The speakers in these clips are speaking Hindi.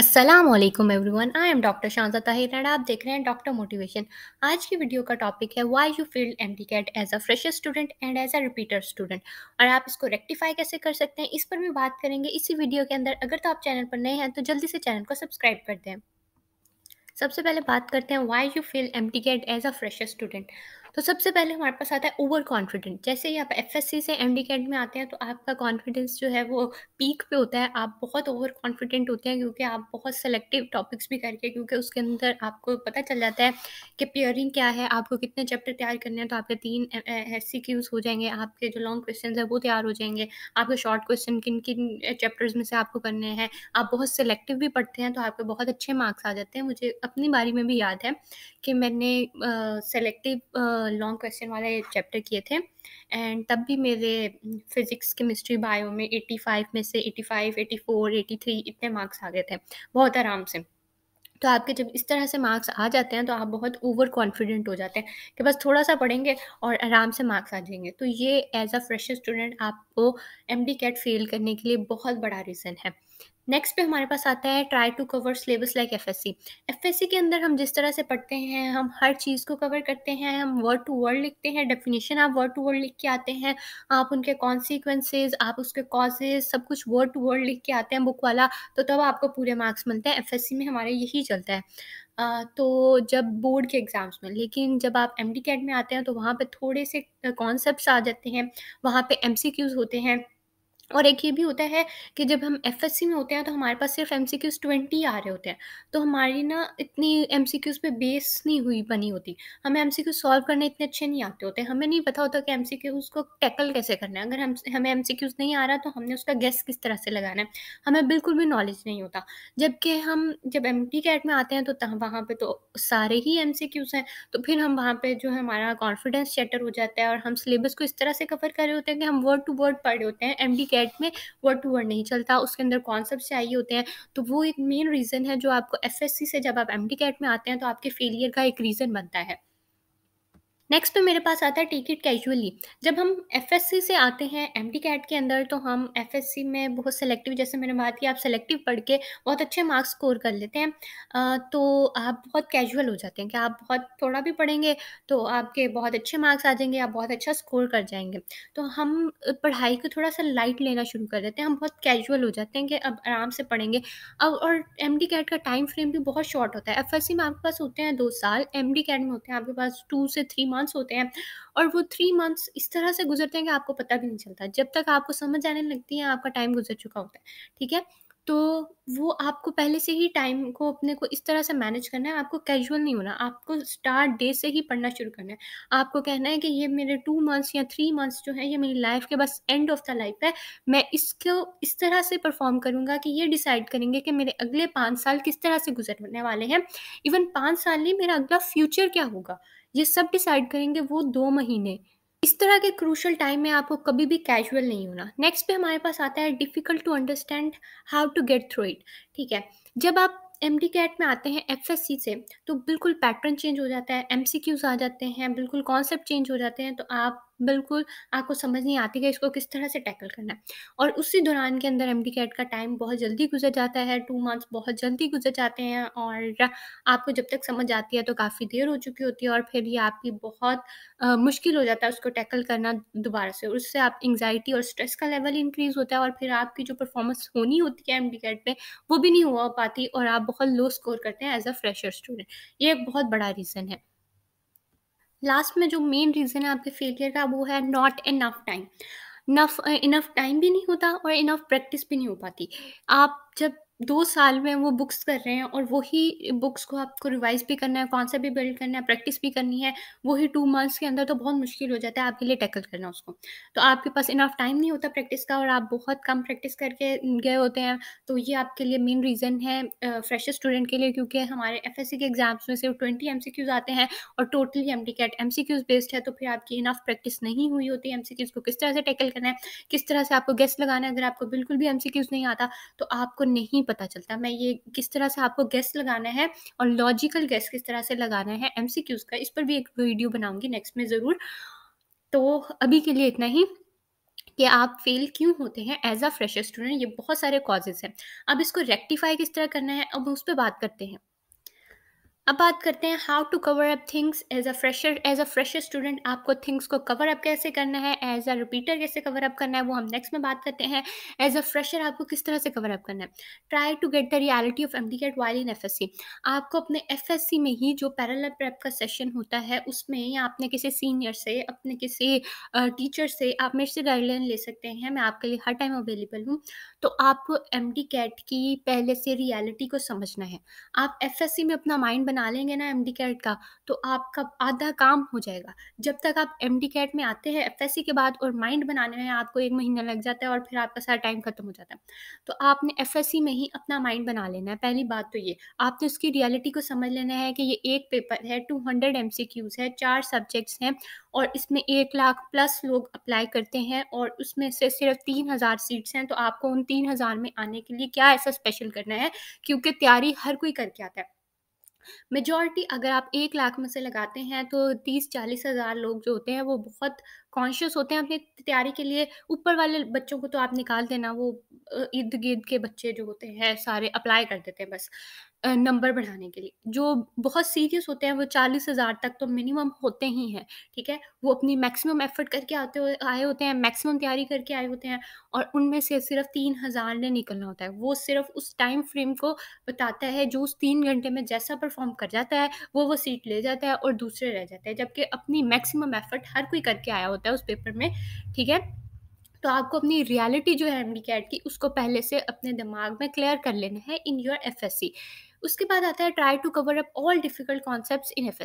Aslam everyone I am doctor Shanza Tahir and आप देख रहे हैं डॉक्टर मोटिवेशन आज की वीडियो का टॉपिक है why you feel M D CAT as a fresher student and as a repeater student और आप इसको रेक्टिफाई कैसे कर सकते हैं इस पर भी बात करेंगे इसी वीडियो के अंदर अगर तो आप चैनल पर नए हैं तो जल्दी से चैनल को सब्सक्राइब कर दें सबसे पहले बात करते हैं why you feel M D CAT as a fresher student तो सबसे पहले हमारे पास आता है ओवर कॉन्फिडेंट जैसे ही आप एफ से एम में आते हैं तो आपका कॉन्फिडेंस जो है वो पीक पे होता है आप बहुत ओवर कॉन्फिडेंट होते हैं क्योंकि आप बहुत सेलेक्टिव टॉपिक्स भी करके क्योंकि उसके अंदर आपको पता चल जाता है कि पेयरिंग क्या है आपको कितने चैप्टर तैयार करने हैं तो आपके तीन एस क्यूज हो जाएंगे आपके जो लॉन्ग क्वेश्चन है वो तैयार हो जाएंगे आपके शॉर्ट क्वेश्चन किन किन चैप्टर्स में से आपको करने हैं आप बहुत सेलेक्टिव भी पढ़ते हैं तो आपके बहुत अच्छे मार्क्स आ जाते हैं मुझे अपनी बारी में भी याद है कि मैंने सेलेक्टिव लॉन्ग क्वेश्चन वाले चैप्टर किए थे एंड तब भी मेरे फिज़िक्स केमिस्ट्री बायो में 85 में से 85, 84, 83 इतने मार्क्स आ गए थे बहुत आराम से तो आपके जब इस तरह से मार्क्स आ जाते हैं तो आप बहुत ओवर कॉन्फिडेंट हो जाते हैं कि बस थोड़ा सा पढ़ेंगे और आराम से मार्क्स आ जाएंगे तो ये एज अ फ्रेशर स्टूडेंट आपको एम डी कैट फेल करने के लिए बहुत बड़ा रीज़न है नेक्स्ट पे हमारे पास आता है try to cover syllabus like F S C के अंदर हम जिस तरह से पढ़ते हैं हम हर चीज़ को कवर करते हैं हम वर्ड टू वर्ड लिखते हैं डेफिनेशन आप वर्ड टू वर्ड लिख के आते हैं आप उनके कॉन्सिक्वेंसेज आप उसके कॉजेज सब कुछ वर्ड टू वर्ड लिख के आते हैं बुक वाला तो तब आपको पूरे मार्क्स मिलते हैं एफ में हमारे यही चलता है तो जब बोर्ड के एग्ज़ाम्स में लेकिन जब आप एम कैट में आते हैं तो वहाँ पर थोड़े से कॉन्सेप्ट आ जाते हैं वहाँ पे एम होते हैं और एक ये भी होता है कि जब हम एफ में होते हैं तो हमारे पास सिर्फ एम सी क्यूज़ ट्वेंटी आ रहे होते हैं तो हमारी ना इतनी एम सी क्यूज़ पर बेस नहीं हुई बनी होती हमें एम सी क्यू सॉल्व करने इतने अच्छे नहीं आते होते हमें नहीं पता होता कि एम सी क्यूज़ को टैकल कैसे करना है अगर हम हमें एम सी क्यूज़ नहीं आ रहा तो हमने उसका गैस किस तरह से लगाना है हमें बिल्कुल भी नॉलेज नहीं होता जबकि हम जब एम टी कैट में आते हैं तो वहाँ पर तो सारे ही एम सी क्यूज़ हैं तो फिर हम वहाँ पर जो है हमारा कॉन्फिडेंस चैटर हो जाता है और हम सिलेबस को इस तरह से कवर कर रहे होते हैं कि हम वर्ड टू वर्ड पढ़ रहे होते हैं एम डी कैट सेट में वर्ड टू वर्ड नहीं चलता उसके अंदर कॉन्सेप्ट चाहिए होते हैं तो वो एक मेन रीज़न है जो आपको एफ से जब आप एम कैट में आते हैं तो आपके फेलियर का एक रीज़न बनता है नेक्स्ट पे मेरे पास आता है टिकट कैजुअली जब हम सी से आते हैं एमडी कैट के अंदर तो हम सी में बहुत सेलेक्टिव जैसे मैंने बात की आप सेलेक्टिव पढ़ के बहुत अच्छे मार्क्स स्कोर कर लेते हैं तो आप बहुत कैजुअल हो जाते हैं कि आप बहुत थोड़ा भी पढ़ेंगे तो आपके बहुत अच्छे मार्क्स आ जाएंगे आप बहुत अच्छा स्कोर कर जाएंगे तो हम पढ़ाई को थोड़ा सा लाइट लेना शुरू कर देते हैं हम बहुत कैजुअल हो जाते हैं कि अब आराम से पढ़ेंगे अब और एम कैट का टाइम फ्रेम भी बहुत शॉर्ट होता है एफ में आपके पास होते हैं दो साल एम कैट में होते हैं आपके पास टू से थ्री मंथ मंथ्स होते हैं और वो थ्री मंथ्स इस तरह से गुजरते हैं कि आपको पता भी नहीं चलता जब तक आपको समझ आने लगती है आपका टाइम गुजर चुका होता है ठीक है तो वो आपको पहले से ही टाइम को अपने को इस तरह से मैनेज करना है आपको कैजुअल नहीं होना आपको स्टार्ट डे से ही पढ़ना शुरू करना है आपको कहना है कि ये मेरे टू मंथ्स या थ्री मंथ्स जो है ये मेरी लाइफ के बस एंड ऑफ द लाइफ है मैं इसको इस तरह से परफॉर्म करूँगा कि ये डिसाइड करेंगे कि मेरे अगले पाँच साल किस तरह से गुजरने वाले हैं इवन पाँच साल नहीं मेरा अगला फ्यूचर क्या होगा ये सब डिसाइड करेंगे वो दो महीने इस तरह के क्रूशल टाइम में आपको कभी भी कैजुअल नहीं होना नेक्स्ट पे हमारे पास आता है difficult to understand how to get through it ठीक है जब आप एम डी कैट में आते हैं एफ एस सी से तो बिल्कुल पैटर्न चेंज हो जाता है एम सी क्यूज आ जाते हैं बिल्कुल कॉन्सेप्ट चेंज हो जाते हैं तो आप बिल्कुल आपको समझ नहीं आती कि इसको किस तरह से टैकल करना है और उसी दौरान के अंदर एम कैट का टाइम बहुत जल्दी गुजर जाता है टू मंथ्स बहुत जल्दी गुजर जाते हैं और आपको जब तक समझ आती है तो काफ़ी देर हो चुकी होती है और फिर ये आपकी बहुत आ, मुश्किल हो जाता है उसको टैकल करना दोबारा से उससे आप एंगजाइटी और स्ट्रेस का लेवल इंक्रीज़ होता है और फिर आपकी जो परफॉर्मेंस होनी होती है एम कैट में वो भी नहीं हुआ पाती और आप बहुत लो स्कोर करते हैं एज अ फ्रेशर स्टूडेंट ये एक बहुत बड़ा रीज़न है लास्ट में जो मेन रीज़न है आपके फेलियर का वो है नॉट इनफ टाइम नफ इनफ टाइम भी नहीं होता और इनफ प्रैक्टिस भी नहीं हो पाती आप जब दो साल में वो बुक्स कर रहे हैं और वही बुक्स को आपको रिवाइज भी करना है कॉन्सेप्ट भी बिल्ड करना है प्रैक्टिस भी करनी है वही टू मंथ्स के अंदर तो बहुत मुश्किल हो जाता है आपके लिए टैकल करना उसको तो आपके पास इनाफ टाइम नहीं होता प्रैक्टिस का और आप बहुत कम प्रैक्टिस करके गए होते हैं तो ये आपके लिए मेन रीज़न है फ्रेश स्टूडेंट के लिए क्योंकि हमारे एफ के एग्ज़ाम्स में सिर्फ ट्वेंटी एम आते हैं और totally M D CAT M based है तो फिर आपकी इनाफ प्रैक्टिस नहीं हुई होती एम सी को किस तरह से टैकल करना है किस तरह से आपको गेस्ट लगाना है अगर आपको बिल्कुल भी एम नहीं आता तो आपको नहीं पता चलता मैं ये किस तरह से आपको गेस्ट लगाना है और लॉजिकल गेस्ट किस तरह से लगाना है एम का इस पर भी एक वीडियो बनाऊंगी नेक्स्ट में ज़रूर तो अभी के लिए इतना ही कि आप फेल क्यों होते हैं एज अ फ्रेशर स्टूडेंट ये बहुत सारे कॉजेज़ हैं अब इसको रेक्टिफाई किस तरह करना है अब उस पर बात करते हैं अब बात करते हैं how to cover up things as a fresher as a fresher student आपको थिंग्स को कवर अप कैसे करना है एज अ रिपीटर कैसे कवर अप करना है वो हम नेक्स्ट में बात करते हैं एज अ फ्रेशर आपको किस तरह से कवर अप करना है try to get the reality of M D CAT while in F S C आपको अपने एफ एस सी में ही जो पैरल प्रेप का सेशन होता है उसमें या अपने किसी सीनियर से अपने किसी टीचर uh, से आप मेरे से गाइडलाइन ले सकते हैं मैं आपके लिए हर टाइम अवेलेबल हूँ तो आपको एम डी कैट की पहले से रियलिटी को समझना है आप एफ एस सी में अपना माइंड बना बना लेंगे ना एम डी कैट का तो आपका आधा काम हो जाएगा जब तक आप एम डी कैट में आते हैं एफ एस सी के बाद और माइंड बनाने में आपको एक महीना लग जाता है और फिर आपका सारा टाइम खत्म हो जाता है तो आपने एफ एस सी में ही अपना माइंड बना लेना है पहली बात तो ये आपने उसकी रियलिटी को समझ लेना है कि ये एक पेपर है two hundred M C Qs है चार सब्जेक्ट्स हैं और इसमें एक लाख प्लस लोग अप्लाई करते हैं और उसमें से सिर्फ तीन हज़ार सीट्स हैं तो आपको उन तीन हज़ार में आने के लिए क्या ऐसा स्पेशल करना है क्योंकि तैयारी हर कोई करके आता है मेजॉरिटी अगर आप एक लाख में से लगाते हैं तो तीस चालीस हज़ार लोग जो होते हैं वो बहुत कॉन्शियस होते हैं अपनी तैयारी के लिए ऊपर वाले बच्चों को तो आप निकाल देना वो इर्द गिर्द के बच्चे जो होते हैं सारे अप्लाई कर देते हैं बस नंबर बढ़ाने के लिए जो बहुत सीरियस होते हैं वो चालीस हज़ार तक तो मिनिमम होते ही हैं ठीक है वो अपनी मैक्सिमम एफर्ट करके आते हो आए होते हैं मैक्सिमम तैयारी करके आए होते हैं और उनमें से सिर्फ तीन हज़ार ने निकलना होता है वो सिर्फ उस टाइम फ्रेम को बताता है जो उस तीन घंटे में जैसा परफॉर्म कर जाता है वो वो सीट ले जाता है और दूसरे रह जाते हैं जबकि अपनी मैक्सिमम एफर्ट हर कोई करके आया होता है उस पेपर में ठीक है तो आपको अपनी रियलिटी जो है एम की उसको पहले से अपने दिमाग में क्लियर कर लेना है इन योर एफ उसके बाद आता है try to cover up all difficult concept in F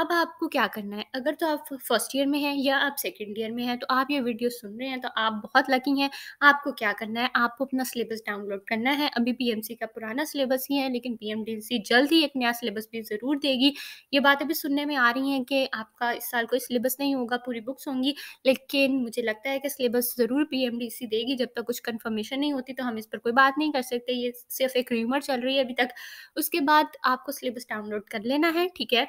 अब आपको क्या करना है अगर तो आप फर्स्ट ईयर में हैं या आप सेकेंड ईयर में हैं तो आप ये वीडियो सुन रहे हैं तो आप बहुत लकी हैं आपको क्या करना है आपको अपना सिलेबस डाउनलोड करना है अभी पी का पुराना सिलेबस ही है लेकिन पी जल्द ही एक नया सिलेबस भी ज़रूर देगी ये बात अभी सुनने में आ रही हैं कि आपका इस साल कोई सिलेबस नहीं होगा पूरी बुक्स होंगी लेकिन मुझे लगता है कि सिलेबस ज़रूर पी देगी जब तक कुछ कन्फर्मेशन नहीं होती तो हम इस पर कोई बात नहीं कर सकते ये सिर्फ एक रीमर चल रही है अभी तक उसके बाद आपको सिलेबस डाउनलोड कर लेना है ठीक है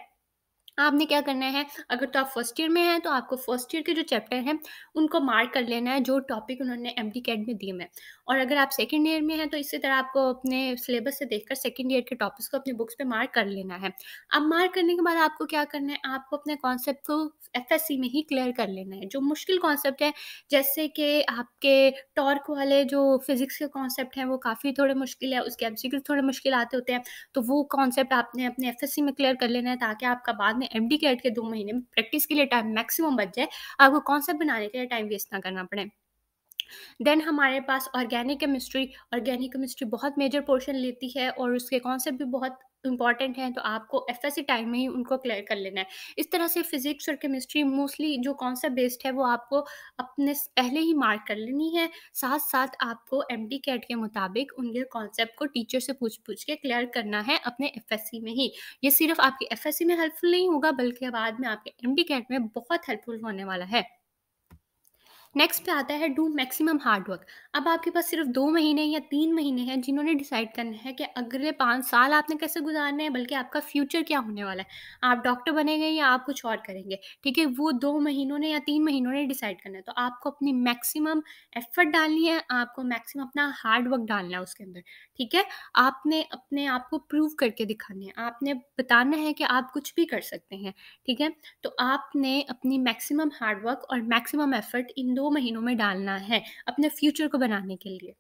आपने क्या करना है अगर तो आप फर्स्ट ईयर में हैं तो आपको फर्स्ट ईयर के जो चैप्टर हैं उनको मार्क कर लेना है जो टॉपिक उन्होंने एम डी कैड में दिए हैं और अगर आप सेकेंड ईयर में हैं तो इसी तरह आपको अपने सिलेबस से देखकर सेकेंड ईयर के टॉपिक्स को अपने बुक्स पे मार्क कर लेना है अब मार्क करने के बाद आपको क्या करना है आपको अपने कॉन्सेप्ट को एफ में ही क्लियर कर लेना है जो मुश्किल कॉन्सेप्ट है जैसे कि आपके टॉर्क वाले जो फिजिक्स के कॉन्सेप्ट हैं वो काफ़ी थोड़े मुश्किल है उसके एम थोड़े मुश्किल आते होते हैं तो वो कॉन्सेप्ट आपने अपने एफ में क्लियर कर लेना है ताकि आपका बाद में एम के एड के दो महीने में प्रैक्टिस के लिए टाइम मैक्सिमम बच जाए आपको कॉन्सेप्ट बनाने के लिए टाइम वेस्ट ना करना पड़े देन हमारे पास ऑर्गेनिक केमिस्ट्री ऑर्गेनिक केमिस्ट्री बहुत मेजर पोर्शन लेती है और उसके कॉन्सेप्ट भी बहुत इंपॉर्टेंट हैं तो आपको एफ एस टाइम में ही उनको क्लियर कर लेना है इस तरह से फिजिक्स और केमिस्ट्री मोस्टली जो कॉन्सेप्ट बेस्ड है वो आपको अपने पहले ही मार्क कर लेनी है साथ साथ आपको एम डी कैट के मुताबिक उनके कॉन्सेप्ट को टीचर से पूछ पूछ के क्लियर करना है अपने एफ एस सी में ही ये सिर्फ आपके एफ एस सी में हेल्पफुल नहीं होगा बल्कि बाद में आपके एम डी कैट में बहुत हेल्पफुल होने वाला है नेक्स्ट पे आता है डू मैक्सिमम हार्ड वर्क अब आपके पास सिर्फ दो महीने या तीन महीने हैं जिन्होंने डिसाइड करना है कि अगले पाँच साल आपने कैसे गुजारने हैं बल्कि आपका फ्यूचर क्या होने वाला है आप डॉक्टर बनेंगे या आप कुछ और करेंगे ठीक है वो दो महीनों ने या तीन महीनों ने डिसाइड करना है तो आपको अपनी मैक्सिमम एफर्ट डालनी है आपको मैक्सिमम अपना हार्ड वर्क डालना है उसके अंदर ठीक है आपने अपने आप को प्रूव करके दिखाना है आपने बताना है कि आप कुछ भी कर सकते हैं ठीक है तो आपने अपनी मैक्सिमम हार्ड वर्क और मैक्सिमम एफर्ट इन दो दो महीनों में डालना है अपने फ्यूचर को बनाने के लिए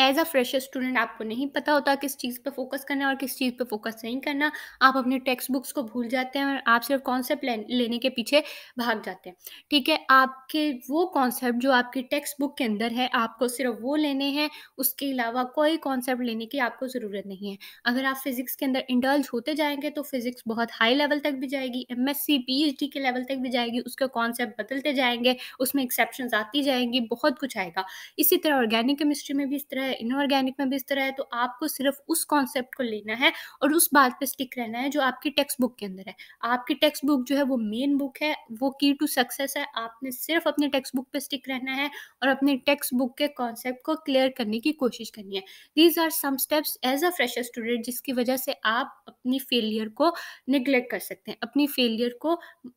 एज अ फ्रेशर स्टूडेंट आपको नहीं पता होता किस चीज़ पे फोकस करना है और किस चीज़ पे फोकस नहीं करना आप अपने टेक्स्ट बुक्स को भूल जाते हैं और आप सिर्फ कॉन्सेप्ट लेने के पीछे भाग जाते हैं ठीक है आपके वो कॉन्सेप्ट जो आपकी टेक्स्ट बुक के अंदर है आपको सिर्फ वो लेने हैं उसके अलावा कोई कॉन्सेप्ट लेने की आपको ज़रूरत नहीं है अगर आप फिज़िक्स के अंदर इंडल्ज होते जाएंगे तो फिज़िक्स बहुत हाई लेवल तक भी जाएगी एम एस के लेवल तक भी जाएगी उसके कॉन्सेप्ट बदलते जाएंगे उसमें एक्सेप्शन आती जाएंगी बहुत कुछ आएगा इसी तरह ऑर्गेनिक केमिस्ट्री में भी इस तरह है इनऑर्गेनिक में भी इस तरह है तो आपको सिर्फ उस कॉन्सेप्ट को लेना है और उस बात पे स्टिक रहना है जो आपकी टेक्स्ट बुक के अंदर है आपकी टेक्स्ट बुक जो है वो मेन बुक है वो की टू सक्सेस है आपने सिर्फ अपने टेक्स्ट बुक पे स्टिक रहना है और अपने टेक्स्ट बुक के कॉन्सेप्ट को क्लियर करने की कोशिश करनी है these are some steps as a fresher student जिसकी वजह से आप अपनी फेलियर को निग्लेक्ट कर सकते हैं अपनी फेलियर को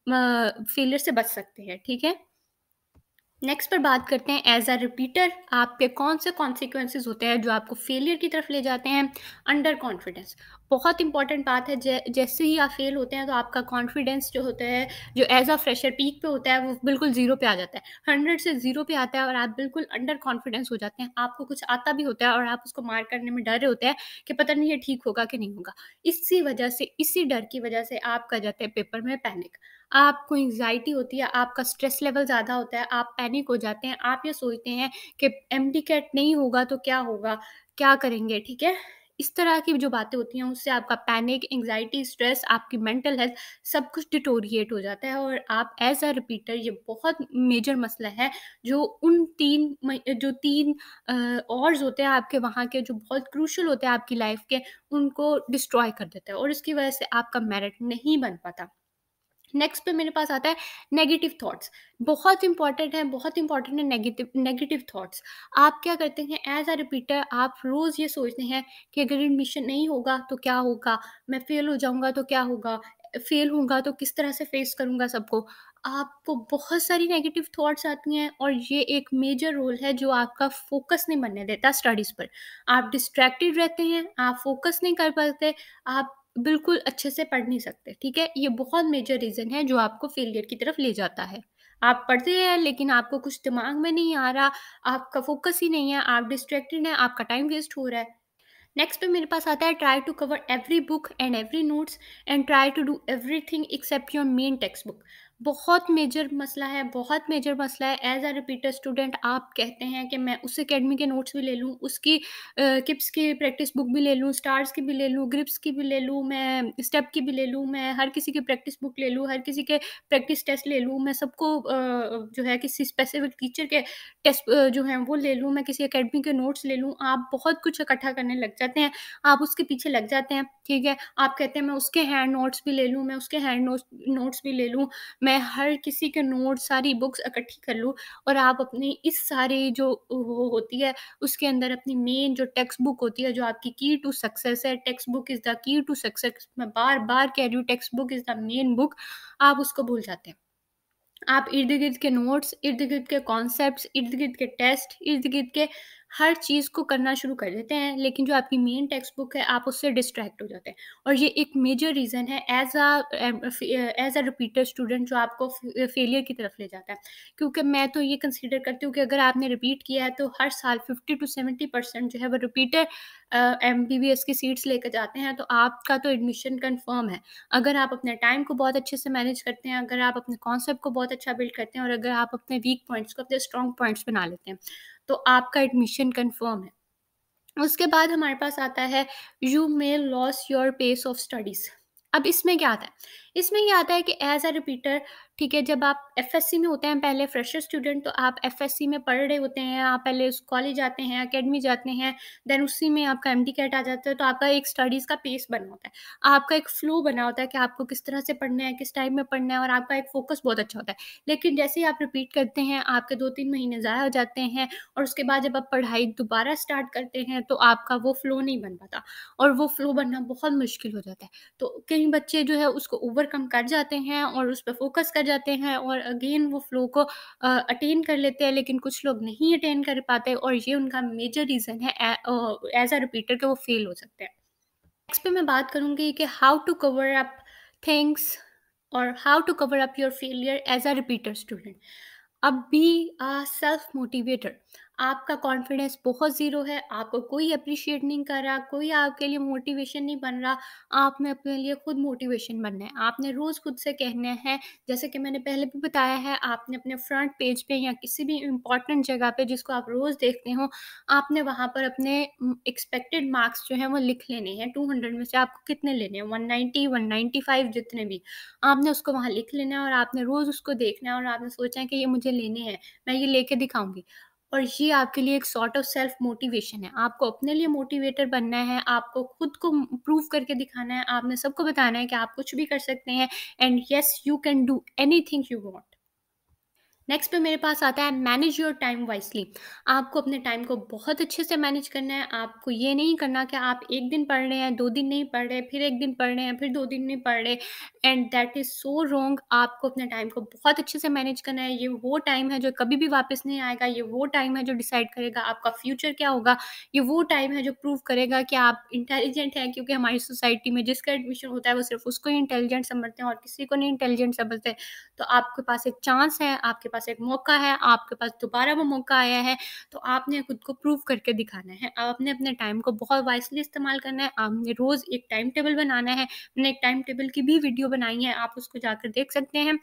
फेलियर से बच सकते हैं ठीक है थीके? नेक्स्ट पर बात करते हैं एज अ रिपीटर आपके कौन से कॉन्सिक्वेंसेज होते हैं जो आपको फेलियर की तरफ ले जाते हैं अंडर कॉन्फिडेंस बहुत इंपॉर्टेंट बात है जै, जैसे ही आप फेल होते हैं तो आपका कॉन्फिडेंस जो होता है जो एज अ फ्रेशर पीक पे होता है वो बिल्कुल ज़ीरो पे आ जाता है हंड्रेड से ज़ीरो पे आता है और आप बिल्कुल अंडर कॉन्फिडेंस हो जाते हैं आपको कुछ आता भी होता है और आप उसको मार करने में डर होते हैं कि पता नहीं ये ठीक होगा कि नहीं होगा इसी वजह से इसी डर की वजह से आपका जाता है पेपर में पैनिक आपको एंगजाइटी होती है आपका स्ट्रेस लेवल ज़्यादा होता है आप पैनिक हो जाते हैं आप ये सोचते हैं कि एम कैट नहीं होगा तो क्या होगा क्या करेंगे ठीक है इस तरह की जो बातें होती हैं उससे आपका पैनिक एंगजाइटी स्ट्रेस आपकी मेंटल हेल्थ सब कुछ डिटोरिएट हो जाता है और आप एज अ रिपीटर ये बहुत मेजर मसला है जो उन तीन जो तीन और होते हैं आपके वहाँ के जो बहुत क्रूशल होते हैं आपकी लाइफ के उनको डिस्ट्रॉय कर देता है और इसकी वजह से आपका मेरिट नहीं बन पाता नेक्स्ट पे मेरे पास आता है नेगेटिव थॉट्स बहुत इंपॉर्टेंट है बहुत इंपॉर्टेंट है नेगेटिव नेगेटिव थॉट्स आप क्या करते हैं एज आ रिपीटर आप रोज़ ये सोचते हैं कि अगर एडमिशन नहीं होगा तो क्या होगा मैं फेल हो जाऊंगा तो क्या होगा फेल होगा तो किस तरह से फेस करूंगा सबको आपको बहुत सारी नेगेटिव थॉट्स आती हैं और ये एक मेजर रोल है जो आपका फोकस नहीं बनने देता स्टडीज़ पर आप डिस्ट्रैक्टेड रहते हैं आप फोकस नहीं कर पाते आप बिल्कुल अच्छे से पढ़ नहीं सकते ठीक है ये बहुत मेजर रीज़न है जो आपको फेलियर की तरफ ले जाता है आप पढ़ते हैं लेकिन आपको कुछ दिमाग में नहीं आ रहा आपका फोकस ही नहीं है आप डिस्ट्रैक्टेड हैं आपका टाइम वेस्ट हो रहा है नेक्स्ट पे मेरे पास आता है try to cover every book and every notes and try to do everything except your main textbook बहुत मेजर मसला है बहुत मेजर मसला है एज अ रिपीटर स्टूडेंट आप कहते हैं कि मैं उस अकेडमी के नोट्स भी ले लूँ उसकी किप्स की प्रैक्टिस बुक भी ले लूँ स्टार्स की भी ले लूँ ग्रिप्स की भी ले लूँ मैं स्टेप की भी ले लूँ मैं हर किसी की प्रैक्टिस बुक ले लूँ हर किसी के प्रैक्टिस टेस्ट ले लूँ मैं सबको जो है किसी स्पेसिफिक टीचर के टेस्ट जो हैं वो ले लूँ मैं किसी अकेडमी के नोट्स ले लूँ आप बहुत कुछ इकट्ठा करने लग जाते हैं आप उसके पीछे लग जाते हैं ठीक है आप कहते हैं मैं उसके हैंड नोट्स भी ले लूँ मैं उसके हैंड नोट्स भी ले लूँ मैं मैं हर किसी के नोट सारी बुक्स इकट्ठी कर लूँ और आप अपनी इस सारी जो वो होती है उसके अंदर अपनी मेन जो टेक्स्ट बुक होती है जो आपकी की टू सक्सेस है textbook is the key to success मैं बार बार कह रही हूँ textbook is the main book आप उसको भूल जाते हैं आप इर्द गिर्द के नोट्स इर्द गिर्द के कॉन्सेप्ट इर्द गिर्द के टेस्ट इर्द गिर्द के हर चीज़ को करना शुरू कर देते हैं लेकिन जो आपकी मेन टेक्स्ट बुक है आप उससे डिस्ट्रैक्ट हो जाते हैं और ये एक मेजर रीज़न है as a as a repeater student जो आपको फेलियर uh, की तरफ ले जाता है क्योंकि मैं तो ये कंसिडर करती हूँ कि अगर आपने रिपीट किया है तो हर साल फिफ्टी टू सेवेंटी परसेंट जो है वो repeater M B B S की सीट्स लेकर जाते हैं तो आपका तो एडमिशन कन्फर्म है अगर आप अपने टाइम को बहुत अच्छे से मैनेज करते हैं अगर आप अपने कॉन्सेप्ट को बहुत अच्छा बिल्ड करते हैं और अगर आप अपने वीक पॉइंट्स को अपने स्ट्रॉन्ग पॉइंट्स बना लेते हैं तो आपका एडमिशन कन्फर्म है उसके बाद हमारे पास आता है you may loss your pace of studies अब इसमें क्या आता है इसमें ये आता है कि एज अ रिपीटर ठीक है जब आप सी में होते हैं पहले फ्रेशर स्टूडेंट तो आप सी में पढ़ रहे होते हैं आप पहले उस कॉलेज जाते हैं अकेडमी जाते हैं देन उसी में आपका एम कैट आ जाता है तो आपका एक स्टडीज़ का पेस बना होता है आपका एक फ्लो बना होता है कि आपको किस तरह से पढ़ना है किस टाइम में पढ़ना है और आपका एक फोकस बहुत अच्छा होता है लेकिन जैसे ही आप रिपीट करते हैं आपके दो तीन महीने ज़ाया हो जाते हैं और उसके बाद जब आप पढ़ाई दोबारा स्टार्ट करते हैं तो आपका वो फ्लो नहीं बन पाता और वो फ्लो बनना बहुत मुश्किल हो जाता है तो कई बच्चे जो है उसको ओवर ओवरकम कर जाते हैं और उस पर फोकस कर जाते हैं और अगेन वो फ्लो को अटेन कर लेते हैं लेकिन कुछ लोग नहीं अटेन कर पाते और ये उनका मेजर रीज़न है एज अ रिपीटर के वो फेल हो सकते हैं नेक्स्ट पे मैं बात करूँगी कि how to cover up things और how to cover up your failure as a repeater student अब बी अ सेल्फ मोटिवेटर आपका कॉन्फिडेंस बहुत ज़ीरो है आपको कोई अप्रिशिएट नहीं कर रहा कोई आपके लिए मोटिवेशन नहीं बन रहा आप में अपने लिए खुद मोटिवेशन बनना है आपने रोज़ खुद से कहना है जैसे कि मैंने पहले भी बताया है आपने अपने फ्रंट पेज पे या किसी भी इम्पॉर्टेंट जगह पे जिसको आप रोज़ देखते हो आपने वहाँ पर अपने एक्सपेक्टेड मार्क्स जो हैं वो लिख लेने हैं टू हंड्रेड में से आपको कितने लेने हैं one ninety one ninety five जितने भी आपने उसको वहाँ लिख लेना है और आपने रोज़ उसको देखना है और आपने सोचा है कि ये मुझे लेने हैं मैं ये लेके दिखाऊंगी और ये आपके लिए एक सॉर्ट ऑफ सेल्फ मोटिवेशन है आपको अपने लिए मोटिवेटर बनना है आपको खुद को प्रूव करके दिखाना है आपने सबको बताना है कि आप कुछ भी कर सकते हैं and yes you can do anything you want next पे मेरे पास आता है मैनेज योर टाइम वाइसली आपको अपने टाइम को बहुत अच्छे से मैनेज करना है आपको ये नहीं करना कि आप एक दिन पढ़ रहे हैं दो दिन नहीं पढ़ रहे फिर एक दिन पढ़ रहे हैं फिर दो दिन नहीं पढ़ रहे and that is so wrong आपको अपने टाइम को बहुत अच्छे से मैनेज करना है ये वो टाइम है जो कभी भी वापस नहीं आएगा ये वो टाइम है जो डिसाइड करेगा आपका फ्यूचर क्या होगा ये वो टाइम है जो प्रूव करेगा कि आप इंटेलिजेंट हैं क्योंकि हमारी सोसाइटी में जिसका एडमिशन होता है वो सिर्फ उसको ही इंटेलिजेंट समझते हैं और किसी को नहीं इंटेलिजेंट समझते तो आपके पास एक चांस है आपके पास पास एक मौका है आपके पास दोबारा वो मौका आया है तो आपने खुद को प्रूव करके दिखाना है आपने अपने टाइम को बहुत वाइसली इस्तेमाल करना है आपने रोज़ एक टाइम टेबल बनाना है मैंने एक टाइम टेबल की भी वीडियो बनाई है आप उसको जाकर देख सकते हैं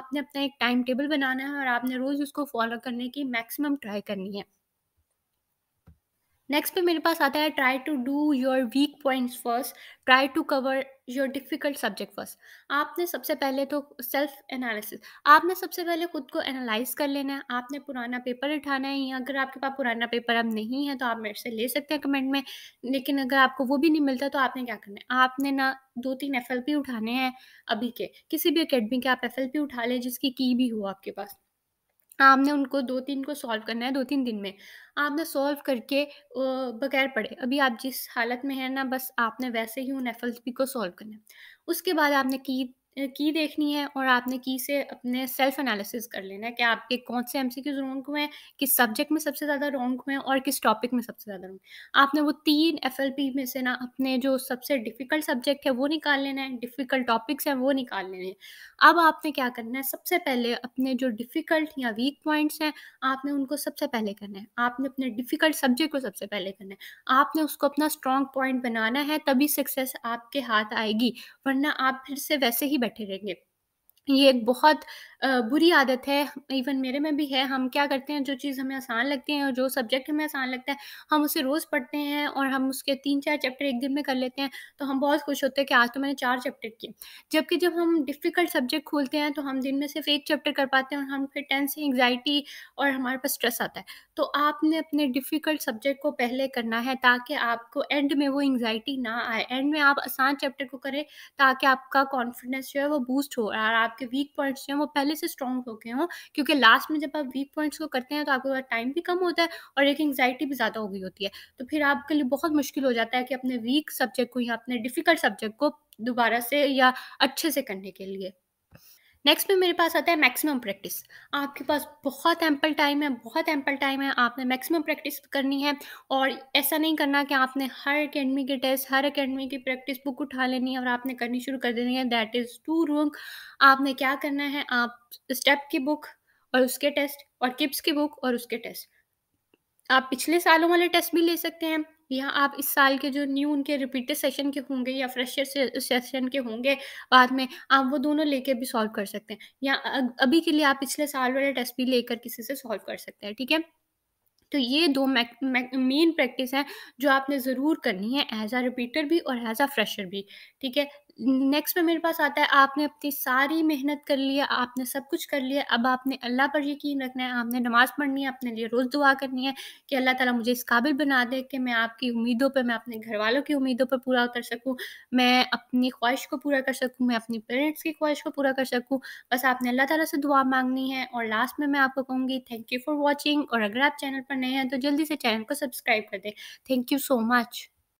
आपने अपना एक टाइम टेबल बनाना है और आपने रोज़ उसको फॉलो करने की मैक्सिमम ट्राई करनी है नेक्स्ट पे मेरे पास आता है try to do your weak points first try to cover your difficult subject first आपने सबसे पहले तो सेल्फ एनालिसिस आपने सबसे पहले खुद को एनालाइज कर लेना है आपने पुराना पेपर उठाना है या अगर आपके पास पुराना पेपर अब नहीं है तो आप मेरे से ले सकते हैं कमेंट में लेकिन अगर आपको वो भी नहीं मिलता तो आपने क्या करना है आपने ना दो तीन एफ उठाने हैं अभी के किसी भी अकेडमी के आप एफ उठा लें जिसकी की भी हो आपके पास आपने उनको दो तीन को सॉल्व करना है दो तीन दिन में आपने सॉल्व करके बगैर पढ़े अभी आप जिस हालत में है ना बस आपने वैसे ही उन एफ को सॉल्व करना है उसके बाद आपने की की देखनी है और आपने की से अपने सेल्फ एनालिसिस कर लेना है कि आपके कौन से एम सी क्यूज रॉन्ग हुए हैं किस सब्जेक्ट में सबसे ज़्यादा रॉन्ग हुए हैं और किस टॉपिक में सबसे ज़्यादा रॉन्ग आपने वो तीन एफ एल पी में से ना अपने जो सबसे डिफ़िकल्ट सब्जेक्ट है वो निकाल लेना है डिफ़िकल्ट टॉपिक्स हैं वो निकाल लेने हैं अब आपने क्या करना है सबसे पहले अपने जो डिफ़िकल्ट या वीक पॉइंट्स हैं आपने उनको सबसे पहले करना है आपने अपने डिफ़िकल्ट सब्जेक्ट को सबसे पहले करना है आपने उसको अपना स्ट्रॉन्ग पॉइंट बनाना है तभी सक्सेस आपके हाथ आएगी वरना आप फिर से वैसे ही बैठे रहेंगे ये एक बहुत बुरी आदत है इवन मेरे में भी है हम क्या करते हैं जो चीज़ हमें आसान लगती है और जो सब्जेक्ट हमें आसान लगता है हम उसे रोज़ पढ़ते हैं और हम उसके तीन चार चैप्टर एक दिन में कर लेते हैं तो हम बहुत खुश होते हैं कि आज तो मैंने चार चैप्टर किए जबकि जब हम डिफ़िकल्ट सब्जेक्ट खोलते हैं तो हम दिन में सिर्फ एक चैप्टर कर पाते हैं और हम फिर टेंस एंगजाइटी और हमारे पास स्ट्रेस आता है तो आपने अपने डिफ़िकल्ट सब्जेक्ट को पहले करना है ताकि आपको एंड में वो एंगजाइटी ना आए एंड में आप आसान चैप्टर को करें ताकि आपका कॉन्फिडेंस जो है वो बूस्ट हो और आप आपके वीक पॉइंट्स जो हैं वो पहले से स्ट्रॉन्ग हो गए हों क्योंकि लास्ट में जब आप वीक पॉइंट्स को करते हैं तो आपके पास टाइम भी कम होता है और एक एंगजाइटी भी ज़्यादा हो गई होती है तो फिर आपके लिए बहुत मुश्किल हो जाता है कि अपने वीक सब्जेक्ट को या अपने डिफ़िकल्ट सब्जेक्ट को दोबारा से या अच्छे से करने के लिए नेक्स्ट में मेरे पास आता है मैक्सिमम प्रैक्टिस आपके पास बहुत एम्पल टाइम है बहुत एम्पल टाइम है आपने मैक्सिमम प्रैक्टिस करनी है और ऐसा नहीं करना कि आपने हर अकेडमी के टेस्ट हर अकेडमी की प्रैक्टिस बुक उठा लेनी है और आपने करनी शुरू कर देनी है दैट इज़ टू रॉन्ग आपने क्या करना है आप स्टेप की बुक और उसके टेस्ट और किप्स की बुक और उसके टेस्ट आप पिछले सालों वाले टेस्ट भी ले सकते हैं या आप इस साल के जो न्यू उनके रिपीटेड सेशन के होंगे या फ्रेशर सेशन के होंगे बाद में आप वो दोनों लेके भी सॉल्व कर सकते हैं या अभी के लिए आप पिछले साल वाले टेस्ट भी लेकर किसी से सॉल्व कर सकते हैं ठीक है तो ये दो मेन प्रैक्टिस हैं जो आपने ज़रूर करनी है एज आ रिपीटर भी और एज आ फ्रेशर भी ठीक है नेक्स्ट में मेरे पास आता है आपने अपनी सारी मेहनत कर ली है आपने सब कुछ कर लिया अब आपने अल्लाह पर यकीन रखना है आपने नमाज़ पढ़नी है अपने लिए रोज़ दुआ करनी है कि अल्लाह ताला मुझे इस काबिल बना दे कि मैं आपकी उम्मीदों पर मैं अपने घर वालों की उम्मीदों पर पूरा कर सकूँ मैं अपनी ख्वाहिश को पूरा कर सकूँ मैं अपनी पेरेंट्स की ख्वाहिश को पूरा कर सकूँ बस आपने अल्लाह ताला से दुआ मांगनी है और लास्ट में मैं आपको कहूँगी थैंक यू फॉर वॉचिंग और अगर आप चैनल पर नए हैं तो जल्दी से चैनल को सब्सक्राइब कर दें थैंक यू सो मच